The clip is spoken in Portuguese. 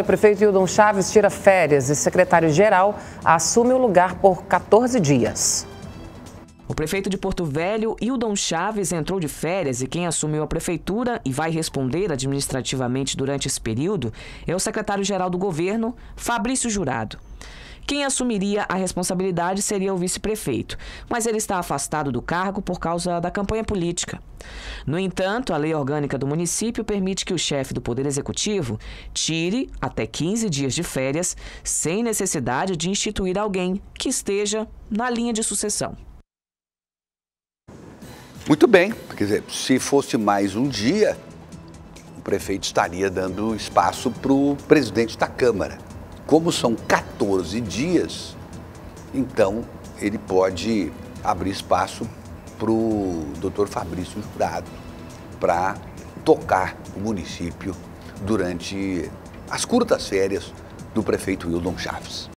O prefeito Hildon Chaves tira férias e secretário-geral assume o lugar por 14 dias. O prefeito de Porto Velho, Hildon Chaves, entrou de férias e quem assumiu a prefeitura e vai responder administrativamente durante esse período é o secretário-geral do governo, Fabrício Jurado. Quem assumiria a responsabilidade seria o vice-prefeito, mas ele está afastado do cargo por causa da campanha política. No entanto, a lei orgânica do município permite que o chefe do Poder Executivo tire até 15 dias de férias sem necessidade de instituir alguém que esteja na linha de sucessão. Muito bem, quer dizer, se fosse mais um dia, o prefeito estaria dando espaço para o presidente da Câmara. Como são 14 dias, então ele pode abrir espaço para o doutor Fabrício Jurado para tocar o município durante as curtas férias do prefeito Wildon Chaves.